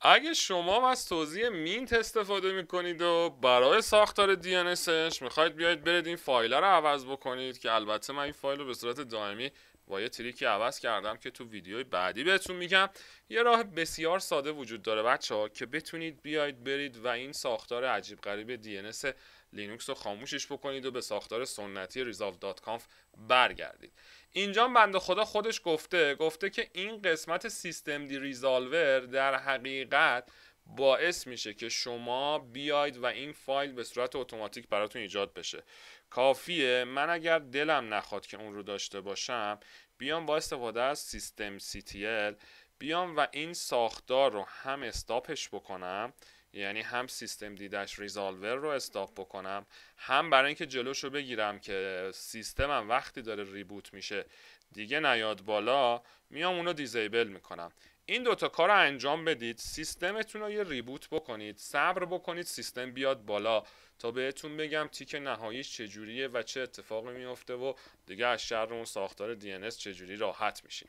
اگه شما از توضیح مینت استفاده میکنید و برای ساختار DNSش میخواید بیاید برید این فایل رو عوض بکنید که البته من این فایل رو به صورت دائمی با یه تریکی عوض کردم که تو ویدیوی بعدی بهتون میگم یه راه بسیار ساده وجود داره بچه ها که بتونید بیاید برید و این ساختار عجیب غریب DNS لینوکس رو خاموشش بکنید و به ساختار سنتی resolve.conf برگردید اینجا بند خدا خودش گفته گفته که این قسمت سیستم دی ریزالور در حقیقت باعث میشه که شما بیاید و این فایل به صورت اتوماتیک براتون ایجاد بشه کافیه من اگر دلم نخواد که اون رو داشته باشم بیام با استفاده از سیستم CTL بیام و این ساختار رو هم استاپش بکنم یعنی هم سیستم دیدش ریزالور رو استاپ بکنم هم برای اینکه جلوش رو بگیرم که سیستمم وقتی داره ریبوت میشه دیگه نیاد بالا میام اونو دیزیبل میکنم این دوتا کار رو انجام بدید سیستمتون رو یه ریبوت بکنید صبر بکنید سیستم بیاد بالا تا بهتون بگم تیک نهاییش چجوریه و چه اتفاقی میفته و دیگه از شر اون ساختار DNS چجوری راحت میشین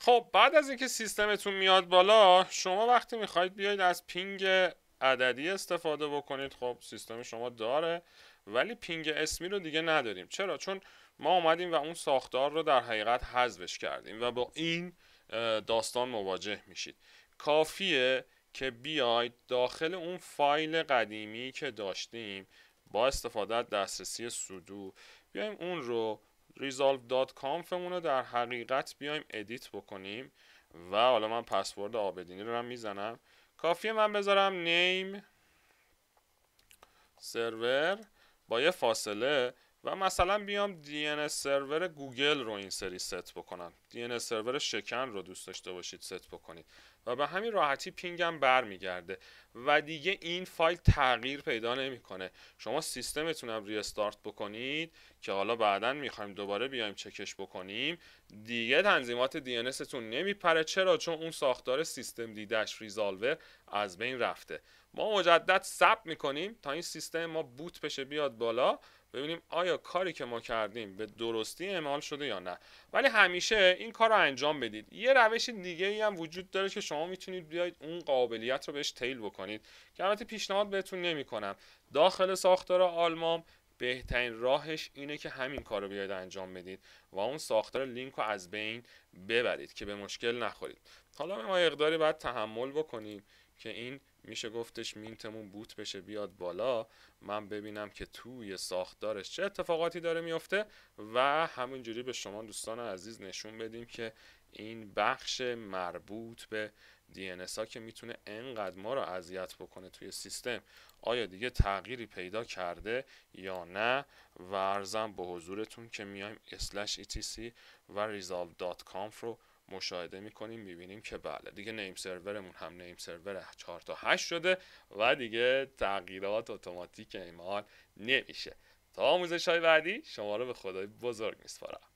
خب بعد از اینکه سیستمتون میاد بالا شما وقتی میخواید بیاید از پینگ عددی استفاده بکنید خب سیستم شما داره ولی پینگ اسمی رو دیگه نداریم چرا چون ما اومدیم و اون ساختار رو در حقیقت حذفش کردیم و با این داستان مواجه میشید کافیه که بیاید داخل اون فایل قدیمی که داشتیم با استفاده از دسترسی سودو بیایم اون رو resolve.conf رو در حقیقت بیایم ادیت بکنیم و حالا من پسورد آبدینی رو هم میزنم کافیه من بذارم نیم سرور با یه فاصله و مثلا بیام DNS سرور گوگل رو این سری ست بکنم DNS سرور شکن رو دوست داشته باشید ست بکنید و به همین راحتی پینگم برمیگرده و دیگه این فایل تغییر پیدا نمیکنه شما سیستمتون هم ریستارت بکنید که حالا بعدا میخوایم دوباره بیایم چکش بکنیم دیگه تنظیمات نمی نمیپره چرا چون اون ساختار سیستم دیدش ریزالور از بین رفته ما مجدد ثبت میکنیم تا این سیستم ما بوت بشه بیاد بالا ببینیم آیا کاری که ما کردیم به درستی اعمال شده یا نه ولی همیشه این کار رو انجام بدید یه روش دیگه ای هم وجود داره که شما میتونید بیاید اون قابلیت رو بهش تیل بکنید که البته پیشنهاد بهتون نمیکنم داخل ساختار آلمام بهترین راهش اینه که همین کار رو بیاید انجام بدید و اون ساختار لینک رو از بین ببرید که به مشکل نخورید حالا ما اقداری باید تحمل بکنیم که این میشه گفتش مینتمون بوت بشه بیاد بالا من ببینم که توی ساختارش چه اتفاقاتی داره میفته و همینجوری به شما دوستان عزیز نشون بدیم که این بخش مربوط به DNS ها که میتونه انقدر ما رو اذیت بکنه توی سیستم آیا دیگه تغییری پیدا کرده یا نه ورزم به حضورتون که میایم اسلش etc و resolve.conf رو مشاهده میکنیم میبینیم که بله دیگه نیم سرورمون هم نیم سرور 4 تا 8 شده و دیگه تغییرات اتوماتیک اعمال نمیشه تا آموزش های بعدی شما رو به خدای بزرگ میسپارم